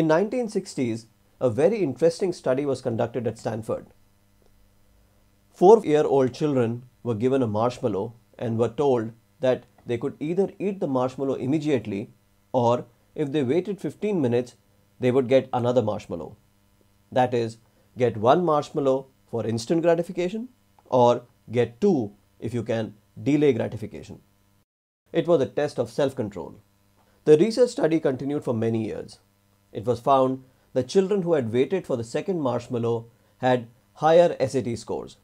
In 1960s, a very interesting study was conducted at Stanford. Four-year-old children were given a marshmallow and were told that they could either eat the marshmallow immediately or if they waited 15 minutes, they would get another marshmallow. That is, get one marshmallow for instant gratification or get two if you can delay gratification. It was a test of self-control. The research study continued for many years. It was found that children who had waited for the second marshmallow had higher SAT scores.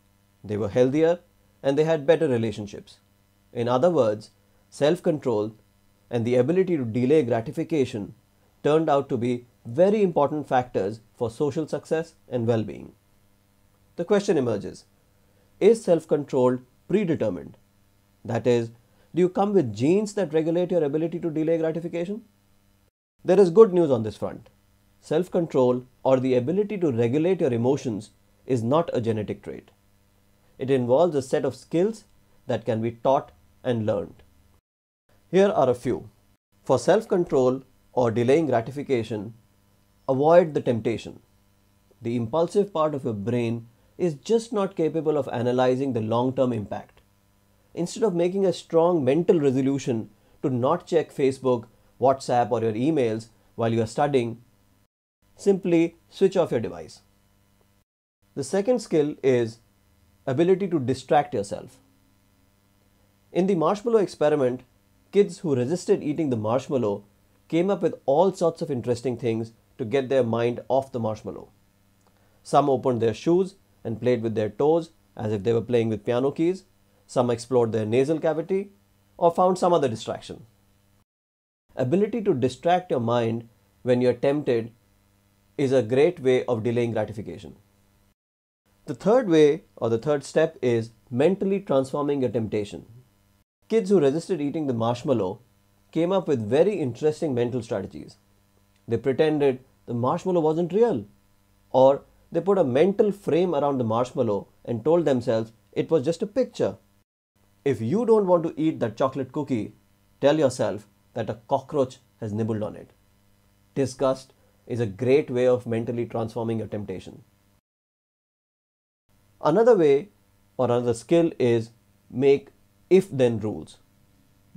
They were healthier and they had better relationships. In other words, self control and the ability to delay gratification turned out to be very important factors for social success and well being. The question emerges Is self control predetermined? That is, do you come with genes that regulate your ability to delay gratification? There is good news on this front. Self control or the ability to regulate your emotions is not a genetic trait. It involves a set of skills that can be taught and learned. Here are a few. For self control or delaying gratification, avoid the temptation. The impulsive part of your brain is just not capable of analyzing the long term impact. Instead of making a strong mental resolution to not check Facebook WhatsApp or your emails while you are studying, simply switch off your device. The second skill is ability to distract yourself. In the marshmallow experiment, kids who resisted eating the marshmallow came up with all sorts of interesting things to get their mind off the marshmallow. Some opened their shoes and played with their toes as if they were playing with piano keys, some explored their nasal cavity, or found some other distraction. Ability to distract your mind when you're tempted is a great way of delaying gratification. The third way or the third step is mentally transforming your temptation. Kids who resisted eating the marshmallow came up with very interesting mental strategies. They pretended the marshmallow wasn't real, or they put a mental frame around the marshmallow and told themselves it was just a picture. If you don't want to eat that chocolate cookie, tell yourself that a cockroach has nibbled on it. Disgust is a great way of mentally transforming your temptation. Another way or another skill is make if then rules.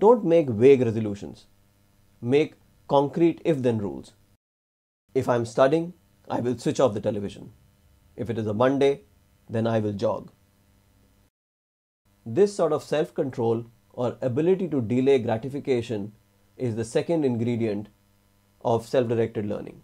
Don't make vague resolutions. Make concrete if then rules. If I'm studying, I will switch off the television. If it is a Monday, then I will jog. This sort of self control or ability to delay gratification is the second ingredient of self-directed learning